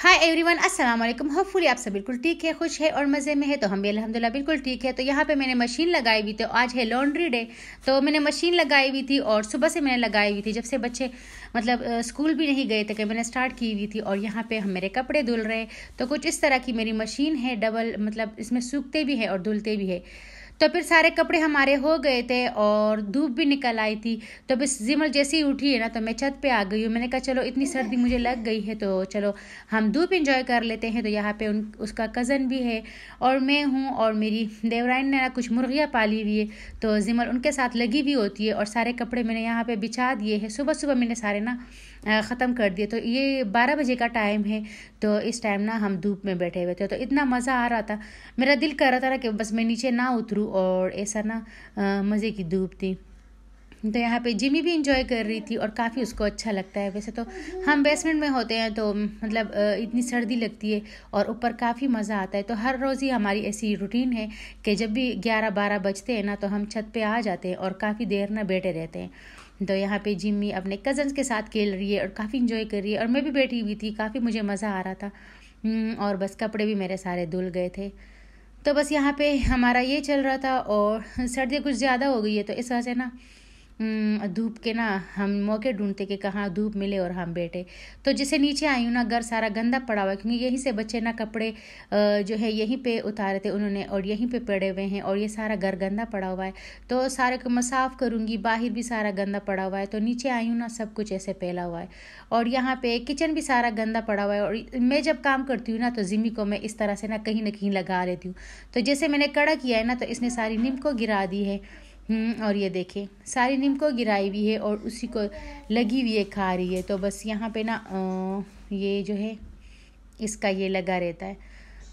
Hi everyone अस्सलाम वालेकुम hopefully आप सब बिल्कुल ठीक है खुश है और मज़े में है तो हम भी अल्हम्दुलिल्लाह बिल्कुल ठीक है तो यहाँ पे मैंने मशीन लगाई हुई थी आज है लॉन्ड्री डे तो मैंने मशीन लगाई हुई थी और सुबह से मैंने लगाई हुई थी जब से बच्चे मतलब स्कूल भी नहीं गए थे कि मैंने स्टार्ट की हुई थी और यहाँ पर हम मेरे कपड़े धुल रहे तो कुछ इस तरह की मेरी मशीन है डबल मतलब इसमें सूखते भी है और धुलते भी है तो फिर सारे कपड़े हमारे हो गए थे और धूप भी निकल आई थी तो बस जिमल जैसे ही उठी है ना तो मैं छत पे आ गई हूँ मैंने कहा चलो इतनी सर्दी मुझे लग गई है तो चलो हम धूप इंजॉय कर लेते हैं तो यहाँ पे उन उसका कज़न भी है और मैं हूँ और मेरी देवराइन ने ना कुछ मुर्गियाँ पाली हुई है तो जिमल उनके साथ लगी हुई होती है और सारे कपड़े मैंने यहाँ पर बिछा दिए हैं सुबह सुबह मैंने सारे ना ख़त्म कर दिए तो ये बारह बजे का टाइम है तो इस टाइम ना हम धूप में बैठे हुए थे तो इतना मज़ा आ रहा था मेरा दिल कर रहा था ना कि बस मैं नीचे ना उतरूँ और ऐसा ना मज़े की धूप थी तो यहाँ पे जिमी भी इंजॉय कर रही थी और काफ़ी उसको अच्छा लगता है वैसे तो हम बेसमेंट में होते हैं तो मतलब इतनी सर्दी लगती है और ऊपर काफ़ी मज़ा आता है तो हर रोज़ ही हमारी ऐसी रूटीन है कि जब भी ग्यारह बारह बजते हैं ना तो हम छत पे आ जाते हैं और काफ़ी देर ना बैठे रहते हैं तो यहाँ पे जिम्मी अपने कज़न्स के साथ खेल रही है और काफ़ी इन्जॉय कर रही है और मैं भी बैठी हुई थी काफ़ी मुझे मज़ा आ रहा था हम्म, और बस कपड़े भी मेरे सारे धुल गए थे तो बस यहाँ पे हमारा ये चल रहा था और सर्दी कुछ ज़्यादा हो गई है तो इस वजह से ना हम्म, धूप के ना हम मौके ढूंढते कि कहाँ धूप मिले और हम बैठे तो जिसे नीचे आई हूँ ना घर सारा गंदा पड़ा हुआ है क्योंकि यहीं से बच्चे ना कपड़े जो है यहीं पे उतारे थे उन्होंने और यहीं पे पड़े हुए हैं और ये सारा घर गंदा पड़ा हुआ है तो सारे को मैं साफ़ करूँगी बाहर भी सारा गंदा पड़ा हुआ है तो नीचे आई हूँ ना सब कुछ ऐसे फैला हुआ है और यहाँ पे किचन भी सारा गंदा पड़ा हुआ है और मैं जब काम करती हूँ ना तो जिमी को मैं इस तरह से ना कहीं ना कहीं लगा लेती हूँ तो जैसे मैंने कड़ा किया है ना तो इसने सारी नीम को गिरा दी है हम्म, और ये देखें सारी नीम को गिराई हुई है और उसी को लगी हुई है खा रही है तो बस यहाँ पे ना ये जो है इसका ये लगा रहता है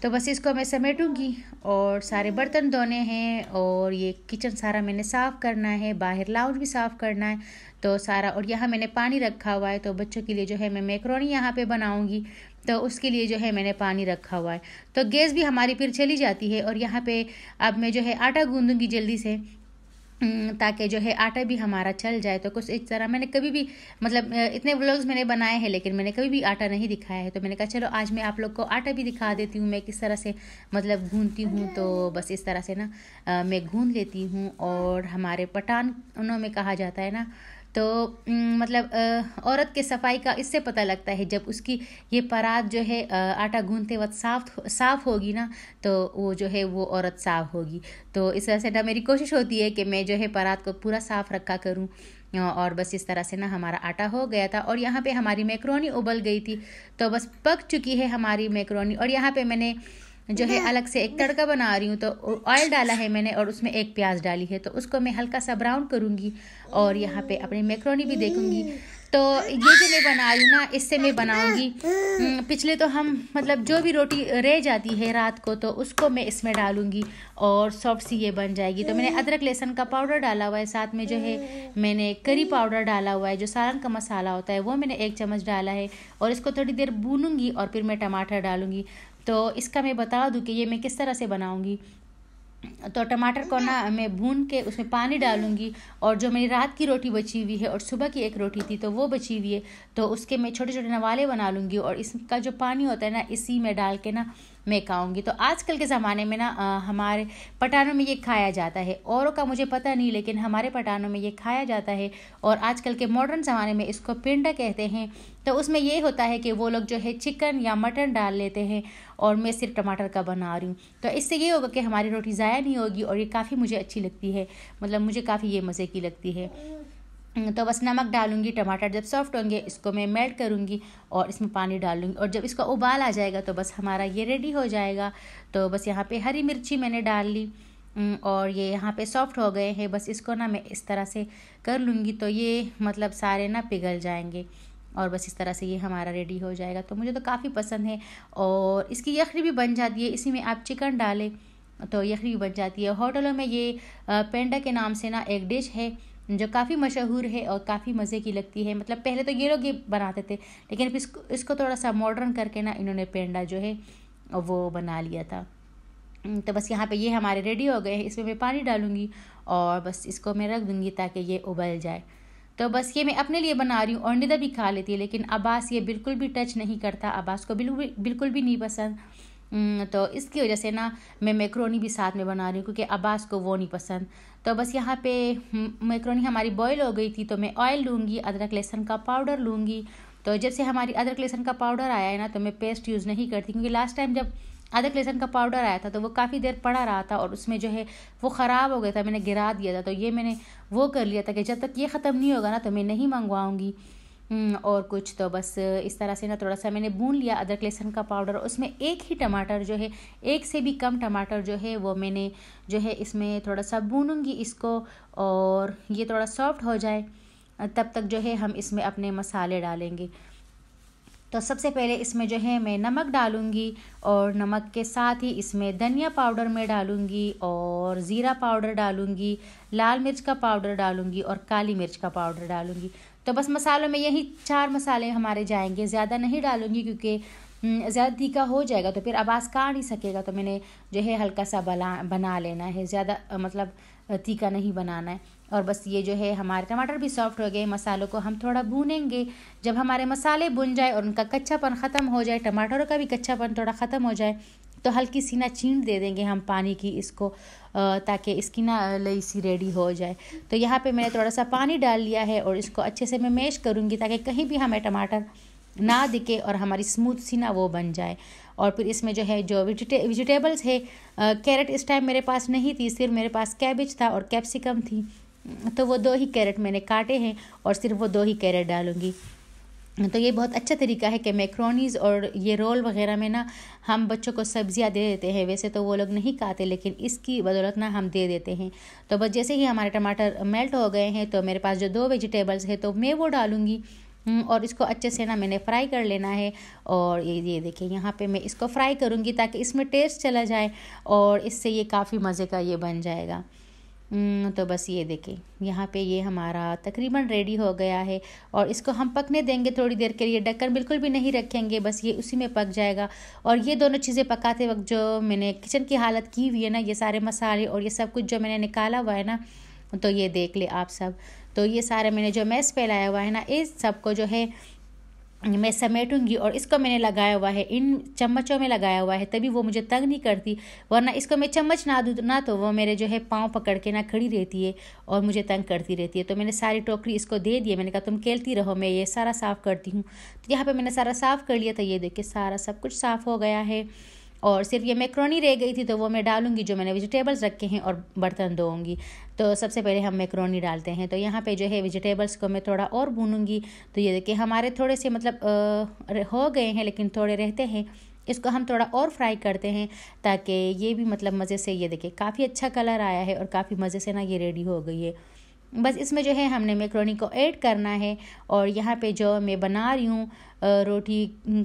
तो बस इसको मैं समेटूंगी और सारे बर्तन धोने हैं और ये किचन सारा मैंने साफ़ करना है बाहर लाउंज भी साफ़ करना है तो सारा और यहाँ मैंने पानी रखा हुआ है तो बच्चों के लिए जो है मैं मैक्रोनी यहाँ पे बनाऊंगी तो उसके लिए जो है मैंने पानी रखा हुआ है तो गैस भी हमारी फिर चली जाती है और यहाँ पे अब मैं जो है आटा गूँधूँगी जल्दी से हम्म, ताकि जो है आटा भी हमारा चल जाए तो कुछ इस तरह मैंने कभी भी मतलब इतने व्लॉग्स मैंने बनाए हैं लेकिन मैंने कभी भी आटा नहीं दिखाया है तो मैंने कहा चलो आज मैं आप लोग को आटा भी दिखा देती हूँ मैं किस तरह से मतलब घूनती हूँ तो बस इस तरह से ना मैं घून लेती हूँ और हमारे पठान उन्होंने कहा जाता है ना तो मतलब औरत के सफाई का इससे पता लगता है जब उसकी ये परात जो है आटा गूंधते वक्त साफ साफ होगी ना तो वो जो है वो औरत साफ होगी तो इस तरह से ना मेरी कोशिश होती है कि मैं जो है परात को पूरा साफ रखा करूँ और बस इस तरह से ना हमारा आटा हो गया था और यहाँ पे हमारी मैक्रोनी उबल गई थी तो बस पक चुकी है हमारी मैक्रोनी और यहाँ पे मैंने जो है अलग से एक तड़का बना रही हूँ तो ऑयल डाला है मैंने और उसमें एक प्याज डाली है तो उसको मैं हल्का सा ब्राउन करूँगी और यहाँ पे अपने मैक्रोनी भी देखूँगी तो ये जो मैं बनाई हूँ ना इससे मैं बनाऊँगी हम्म, पिछले तो हम मतलब जो भी रोटी रह जाती है रात को तो उसको मैं इसमें डालूँगी और सॉफ्ट सी ये बन जाएगी तो मैंने अदरक लहसुन का पाउडर डाला हुआ है साथ में जो है मैंने करी पाउडर डाला हुआ है जो सालन का मसाला होता है वो मैंने एक चम्मच डाला है और इसको थोड़ी देर भूनूंगी और फिर मैं टमाटर डालूँगी तो इसका मैं बता दूँ कि ये मैं किस तरह से बनाऊँगी तो टमाटर को ना हाँ। मैं भून के उसमें पानी डालूंगी और जो मेरी रात की रोटी बची हुई है और सुबह की एक रोटी थी तो वो बची हुई है तो उसके मैं छोटे छोटे नवाले बना लूँगी और इसका जो पानी होता है ना इसी में डाल के ना मैं खाऊंगी तो आजकल के ज़माने में ना आ, हमारे पठानों में ये खाया जाता है औरों का मुझे पता नहीं लेकिन हमारे पठानों में ये खाया जाता है और आजकल के मॉडर्न ज़माने में इसको पिंडा कहते हैं तो उसमें ये होता है कि वो लोग जो है चिकन या मटन डाल लेते हैं और मैं सिर्फ टमाटर का बना रही हूँ तो इससे ये होगा कि हमारी रोटी ज़ाया नहीं होगी और ये काफ़ी मुझे अच्छी लगती है मतलब मुझे काफ़ी ये मज़े की लगती है हम्म, तो बस नमक डालूंगी टमाटर जब सॉफ्ट होंगे इसको मैं मेल्ट करूंगी और इसमें पानी डालूंगी और जब इसका उबाल आ जाएगा तो बस हमारा ये रेडी हो जाएगा तो बस यहाँ पे हरी मिर्ची मैंने डाल ली हम्म, और ये यहाँ पे सॉफ्ट हो गए हैं बस इसको ना मैं इस तरह से कर लूँगी तो ये मतलब सारे ना पिघल जाएंगे और बस इस तरह से ये हमारा रेडी हो जाएगा तो मुझे तो काफ़ी पसंद है और इसकी यखनी भी बन जाती है इसी में आप चिकन डालें तो यखनी भी बन जाती है होटलों में ये पेंडा के नाम से ना एक डिश है जो काफ़ी मशहूर है और काफ़ी मज़े की लगती है मतलब पहले तो ये लोग ये बनाते थे लेकिन फिर इसको, इसको थोड़ा सा मॉडर्न करके ना इन्होंने पेंडा जो है वो बना लिया था तो बस यहाँ पे ये हमारे रेडी हो गए हैं इसमें मैं पानी डालूँगी और बस इसको मैं रख दूँगी ताकि ये उबल जाए तो बस ये मैं अपने लिए बना रही हूँ और निदा भी खा लेती है लेकिन अब्बास ये बिल्कुल भी टच नहीं करता अब्बास को बिल्कुल बिल्कुल भी नहीं पसंद तो इसकी वजह से ना मैं मैक्रोनी भी साथ में बना रही हूँ क्योंकि अब्बास को वो नहीं पसंद तो बस यहाँ पे मैक्रोनी हमारी बॉयल हो गई थी तो मैं ऑयल लूँगी अदरक लहसुन का पाउडर लूँगी तो जब से हमारी अदरक लहसुन का पाउडर आया है ना तो मैं पेस्ट यूज़ नहीं करती क्योंकि लास्ट टाइम जब अदरक लहसन का पाउडर आया था तो वो काफ़ी देर पड़ा रहा था और उसमें जो है वो ख़राब हो गया था मैंने गिरा दिया था तो ये मैंने वो कर लिया था कि जब तक ये ख़त्म नहीं होगा ना तो मैं नहीं मंगवाऊँगी हम्म, और कुछ तो बस इस तरह से ना थोड़ा सा मैंने भून लिया अदरक लहसुन का पाउडर उसमें एक ही टमाटर जो है एक से भी कम टमाटर जो है वो मैंने जो है इसमें थोड़ा सा भूनूंगी इसको और ये थोड़ा सॉफ्ट हो जाए तब तक जो है हम इसमें अपने मसाले डालेंगे तो सबसे पहले इसमें जो है मैं नमक डालूँगी और नमक के साथ ही इसमें धनिया पाउडर मैं डालूँगी और ज़ीरा पाउडर डालूँगी लाल मिर्च का पाउडर डालूंगी और काली मिर्च का पाउडर डालूंगी तो बस मसालों में यही चार मसाले हमारे जाएंगे ज़्यादा नहीं डालूँगी क्योंकि हम्म, ज़्यादा तीखा हो जाएगा तो फिर आवाज़ का नहीं सकेगा तो मैंने जो है हल्का सा बना बना लेना है ज़्यादा मतलब तीखा नहीं बनाना है और बस ये जो है हमारे टमाटर भी सॉफ्ट हो गए मसालों को हम थोड़ा भूनेंगे जब हमारे मसाले भुन जाए और उनका कच्चापन ख़त्म हो जाए टमाटरों का भी कच्चापन थोड़ा ख़त्म हो जाए तो हल्की सी ना चीन दे देंगे हम पानी की इसको ताकि इसकी ना लई सी रेडी हो जाए तो यहाँ पे मैंने थोड़ा सा पानी डाल लिया है और इसको अच्छे से मैं मैश करूँगी ताकि कहीं भी हमें टमाटर ना दिखे और हमारी स्मूथ सी ना वो बन जाए और फिर इसमें जो है जो वेजिटे वेजिटेबल्स है कैरेट इस टाइम मेरे पास नहीं थी सिर्फ मेरे पास कैबिज था और कैप्सिकम थी तो वो दो ही कैरेट मैंने काटे हैं और सिर्फ वो दो ही कैरेट डालूँगी तो ये बहुत अच्छा तरीका है कि मैक्रोनीज़ और ये रोल वगैरह में ना हम बच्चों को सब्ज़ियाँ दे देते हैं वैसे तो वो लोग नहीं खाते लेकिन इसकी बदौलत ना हम दे देते हैं तो बस जैसे ही हमारे टमाटर मेल्ट हो गए हैं तो मेरे पास जो दो वेजिटेबल्स है तो मैं वो डालूँगी हम्म, और इसको अच्छे से ना मैंने फ्राई कर लेना है और ये ये देखिए यहाँ पे मैं इसको फ्राई करूँगी ताकि इसमें टेस्ट चला जाए और इससे ये काफ़ी मज़े का ये बन जाएगा हम्म, तो बस ये देखें यहाँ पे ये हमारा तकरीबन रेडी हो गया है और इसको हम पकने देंगे थोड़ी देर के लिए ढक्कन बिल्कुल भी नहीं रखेंगे बस ये उसी में पक जाएगा और ये दोनों चीज़ें पकाते वक्त जो मैंने किचन की हालत की हुई है ना ये सारे मसाले और ये सब कुछ जो मैंने निकाला हुआ है ना तो ये देख ले आप सब तो ये सारे मैंने जो मैस फैलाया हुआ है ना इस सब को जो है मैं समेटूंगी और इसको मैंने लगाया हुआ है इन चम्मचों में लगाया हुआ है तभी वो मुझे तंग नहीं करती वरना इसको मैं चम्मच ना दूँ ना तो वो मेरे जो है पाँव पकड़ के ना खड़ी रहती है और मुझे तंग करती रहती है तो मैंने सारी टोकरी इसको दे दी मैंने कहा तुम खेलती रहो मैं ये सारा साफ़ करती हूँ तो यहाँ पर मैंने सारा साफ़ कर लिया था ये देखिए सारा सब कुछ साफ़ हो गया है और सिर्फ ये मैक्रोनी रह गई थी तो वो मैं डालूंगी जो मैंने वेजिटेबल्स रखे हैं और बर्तन धोऊंगी तो सबसे पहले हम मैक्रोनी डालते हैं तो यहाँ पे जो है वेजिटेबल्स को मैं थोड़ा और भूनूंगी तो ये देखिए हमारे थोड़े से मतलब आ, हो गए हैं लेकिन थोड़े रहते हैं इसको हम थोड़ा और फ्राई करते हैं ताकि ये भी मतलब मज़े से ये देखिए काफ़ी अच्छा कलर आया है और काफ़ी मज़े से ना ये रेडी हो गई है बस इसमें जो है हमने मैक्रोनी को ऐड करना है और यहाँ पे जो मैं बना रही हूँ रोटी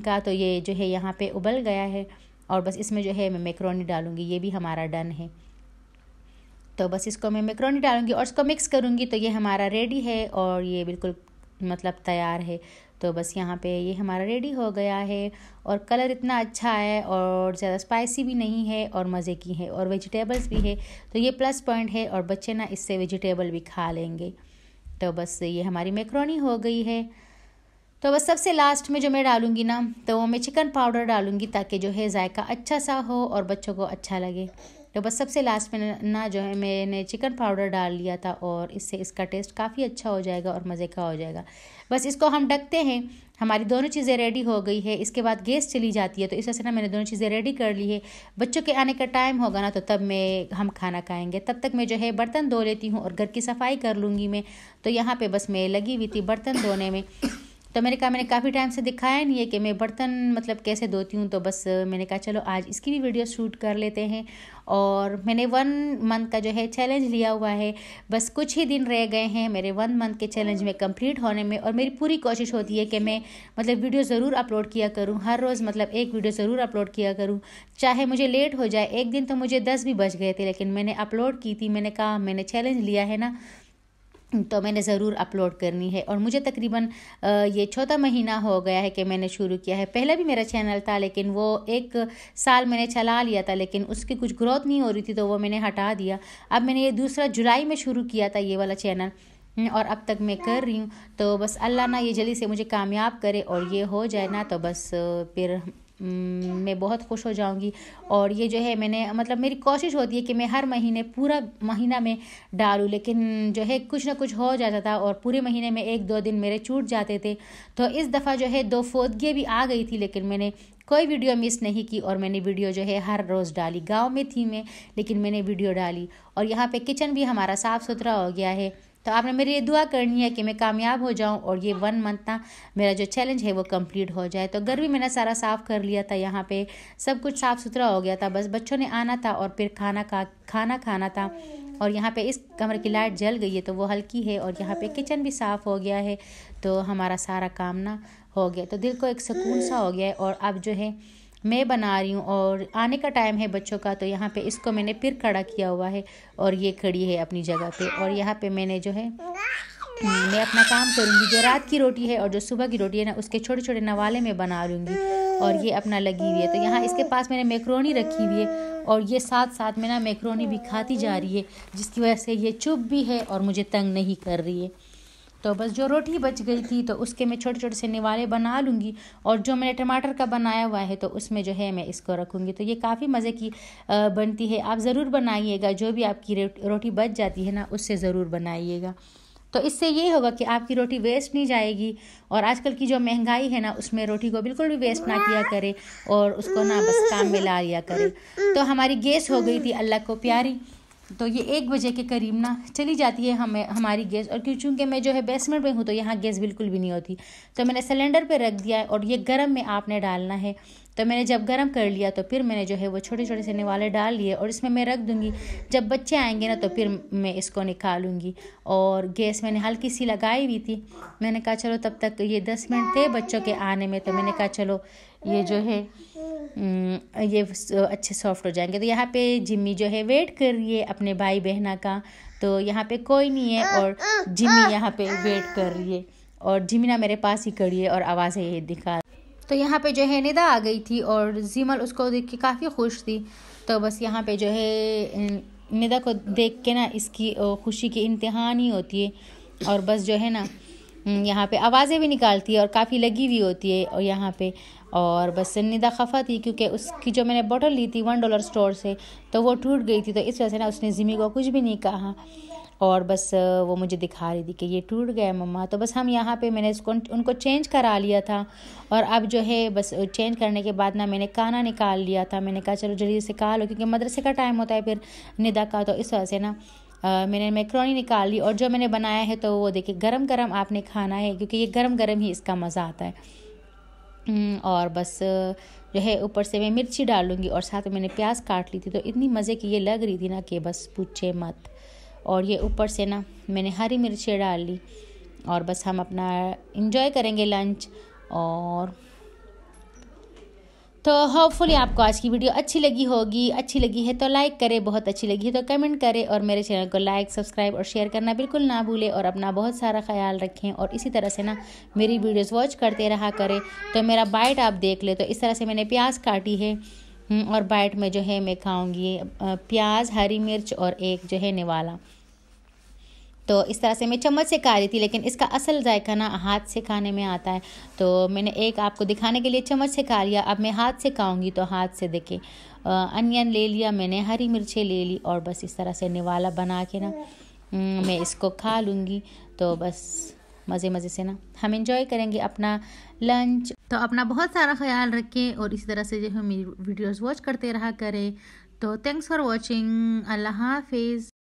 का तो ये जो है यहाँ पे उबल गया है और बस इसमें जो है मैं मैक्रोनी डालूँगी ये भी हमारा डन है तो बस इसको मैं मैक्रोनी डालूँगी और इसको मिक्स करूँगी तो ये हमारा रेडी है और ये बिल्कुल मतलब तैयार है तो बस यहाँ पे ये हमारा रेडी हो गया है और कलर इतना अच्छा है और ज़्यादा स्पाइसी भी नहीं है और मज़े की है और वेजिटेबल्स भी है तो ये प्लस पॉइंट है और बच्चे ना इससे वेजिटेबल भी खा लेंगे तो बस ये हमारी मैक्रोनी हो गई है तो बस सबसे लास्ट में जो मैं डालूँगी ना तो वो मैं चिकन पाउडर डालूँगी ताकि जो है जायका अच्छा सा हो और बच्चों को अच्छा लगे तो बस सबसे लास्ट में ना जो है मैंने चिकन पाउडर डाल लिया था और इससे इसका टेस्ट काफ़ी अच्छा हो जाएगा और मज़े का हो जाएगा बस इसको हम ढकते हैं हमारी दोनों चीज़ें रेडी हो गई है इसके बाद गैस चली जाती है तो इस वजह से ना मैंने दोनों चीज़ें रेडी कर ली है बच्चों के आने का टाइम होगा ना तो तब मैं हम खाना खाएंगे तब तक मैं जो है बर्तन धो लेती हूँ और घर की सफाई कर लूँगी मैं तो यहाँ पे बस मैं लगी हुई थी बर्तन धोने में तो मैंने कहा मैंने काफ़ी टाइम से दिखाया नहीं है कि मैं बर्तन मतलब कैसे धोती हूँ तो बस मैंने कहा चलो आज इसकी भी वीडियो शूट कर लेते हैं और मैंने वन मंथ का जो है चैलेंज लिया हुआ है बस कुछ ही दिन रह गए हैं मेरे वन मंथ के चैलेंज में कंप्लीट होने में और मेरी पूरी कोशिश होती है कि मैं मतलब वीडियो ज़रूर अपलोड किया करूँ हर रोज़ मतलब एक वीडियो ज़रूर अपलोड किया करूँ चाहे मुझे लेट हो जाए एक दिन तो मुझे दस भी बच गए थे लेकिन मैंने अपलोड की थी मैंने कहा मैंने चैलेंज लिया है ना तो मैंने ज़रूर अपलोड करनी है और मुझे तकरीबन ये चौथा महीना हो गया है कि मैंने शुरू किया है पहले भी मेरा चैनल था लेकिन वो एक साल मैंने चला लिया था लेकिन उसकी कुछ ग्रोथ नहीं हो रही थी तो वो मैंने हटा दिया अब मैंने ये दूसरा जुलाई में शुरू किया था ये वाला चैनल हम्म, और अब तक मैं कर रही हूँ तो बस अल्लाह ना ये जल्दी से मुझे कामयाब करे और ये हो जाए ना तो बस फिर हम्म, मैं बहुत खुश हो जाऊंगी और ये जो है मैंने मतलब मेरी कोशिश होती है कि मैं हर महीने पूरा महीना में डालूँ लेकिन जो है कुछ ना कुछ हो जाता था और पूरे महीने में एक दो दिन मेरे छूट जाते थे तो इस दफ़ा जो है दो फोदगियाँ भी आ गई थी लेकिन मैंने कोई वीडियो मिस नहीं की और मैंने वीडियो जो है हर रोज़ डाली गाँव में थी मैं लेकिन मैंने वीडियो डाली और यहाँ पर किचन भी हमारा साफ़ सुथरा हो गया है तो आपने मेरी ये दुआ करनी है कि मैं कामयाब हो जाऊं और ये वन मंथ ना मेरा जो चैलेंज है वो कंप्लीट हो जाए तो घर भी मैंने सारा साफ़ कर लिया था यहाँ पे सब कुछ साफ़ सुथरा हो गया था बस बच्चों ने आना था और फिर खाना का खाना खाना था और यहाँ पे इस कमरे की लाइट जल गई है तो वो हल्की है और यहाँ पे किचन भी साफ़ हो गया है तो हमारा सारा काम ना हो गया तो दिल को एक सुकून सा हो गया है और अब जो है मैं बना रही हूँ और आने का टाइम है बच्चों का तो यहाँ पे इसको मैंने फिर खड़ा किया हुआ है और ये खड़ी है अपनी जगह पे और यहाँ पे मैंने जो है हम्म, मैं अपना काम करूँगी जो रात की रोटी है और जो सुबह की रोटी है ना उसके छोटे छोटे नवाले में बना लूँगी और ये अपना लगी हुई है तो यहाँ इसके पास मैंने मैक्रोनी रखी हुई है और ये साथ साथ में ना मैक्रोनी भी खाती जा रही है जिसकी वजह से ये चुप भी है और मुझे तंग नहीं कर रही है तो बस जो रोटी बच गई थी तो उसके मैं छोटे छोटे से निवाले बना लूँगी और जो मैंने टमाटर का बनाया हुआ है तो उसमें जो है मैं इसको रखूँगी तो ये काफ़ी मज़े की बनती है आप ज़रूर बनाइएगा जो भी आपकी रोटी बच जाती है ना उससे ज़रूर बनाइएगा तो इससे ये होगा कि आपकी रोटी वेस्ट नहीं जाएगी और आजकल की जो महंगाई है ना उसमें रोटी को बिल्कुल भी वेस्ट ना किया करे और उसको ना बस काम में ला लिया करे तो हमारी गैस हो गई थी अल्लाह को प्यारी तो ये एक बजे के करीब ना चली जाती है हमें हमारी गैस और क्यों चूँकि मैं जो है बेसमेंट में हूँ तो यहाँ गैस बिल्कुल भी नहीं होती तो मैंने सिलेंडर पर रख दिया और ये गर्म में आपने डालना है तो मैंने जब गर्म कर लिया तो फिर मैंने जो है वो छोटे छोटे से निवाले डाल लिए और इसमें मैं रख दूँगी जब बच्चे आएंगे ना तो फिर मैं इसको निकालूँगी और गैस मैंने हल्की सी लगाई हुई थी मैंने कहा चलो तब तक तो ये दस मिनट थे बच्चों के आने में तो मैंने कहा चलो ये जो है हम्म, ये अच्छे सॉफ्ट हो जाएंगे तो यहाँ पे जिम्मी जो है वेट कर रही है अपने भाई बहना का तो यहाँ पे कोई नहीं है और जिम्मी यहाँ पे वेट कर रही है और जिमी ना मेरे पास ही खड़ी है और आवाज़ें ये दिखा तो यहाँ पे जो है निदा आ गई थी और जिमल उसको देख के काफ़ी खुश थी तो बस यहाँ पे जो है निदा को देख के ना इसकी खुशी की इंतहा नहीं होती है और बस जो है ना हम्म, यहाँ पे आवाज़ें भी निकालती है और काफ़ी लगी हुई होती है और यहाँ पे और बस निदा खफा थी क्योंकि उसकी जो मैंने बॉटल ली थी वन डॉलर स्टोर से तो वो टूट गई थी तो इस वजह से ना उसने जिमी को कुछ भी नहीं कहा और बस वो मुझे दिखा रही थी कि ये टूट गया मम्मा तो बस हम यहाँ पे मैंने इसको उनको चेंज करा लिया था और अब जो है बस चेंज करने के बाद ना मैंने काना निकाल लिया था मैंने कहा चलो जल्दी से कहा लो क्योंकि मदरसे का टाइम होता है फिर निदा का तो इस वजह से ना मैंने मैक्रोनी निकाल ली और जो मैंने बनाया है तो वो देखिए गरम गरम आपने खाना है क्योंकि ये गरम गरम ही इसका मज़ा आता है हम्म, और बस जो है ऊपर से मैं मिर्ची डालूंगी और साथ में मैंने प्याज काट ली थी तो इतनी मज़े की ये लग रही थी ना कि बस पूछे मत और ये ऊपर से ना मैंने हरी मिर्ची डाल ली और बस हम अपना इन्जॉय करेंगे लंच और तो होपफुली आपको आज की वीडियो अच्छी लगी होगी अच्छी लगी है तो लाइक करें बहुत अच्छी लगी है तो कमेंट करें और मेरे चैनल को लाइक सब्सक्राइब और शेयर करना बिल्कुल ना भूलें और अपना बहुत सारा ख्याल रखें और इसी तरह से ना मेरी वीडियोस वॉच करते रहा करें तो मेरा बाइट आप देख ले तो इस तरह से मैंने प्याज काटी है हम्म, और बाइट में जो है मैं खाऊँगी प्याज हरी मिर्च और एक जो है निवाला तो इस तरह से मैं चम्मच से खा रही थी लेकिन इसका असल जायका ना हाथ से खाने में आता है तो मैंने एक आपको दिखाने के लिए चम्मच से खा लिया अब मैं हाथ से खाऊंगी तो हाथ से देखें अनियन ले लिया मैंने हरी मिर्चें ले ली और बस इस तरह से निवाला बना के ना हम्म, मैं इसको खा लूँगी तो बस मज़े मज़े से ना हम इंजॉय करेंगे अपना लंच तो अपना बहुत सारा ख्याल रखें और इसी तरह से जो है मेरी वीडियोज़ वॉच करते रहा करें तो थैंक्स फॉर वॉचिंग अल्लाह हाफिज़